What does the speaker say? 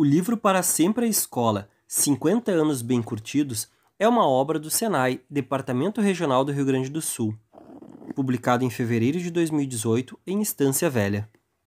O livro Para Sempre a Escola, 50 anos bem curtidos, é uma obra do Senai, Departamento Regional do Rio Grande do Sul, publicado em fevereiro de 2018 em Estância Velha.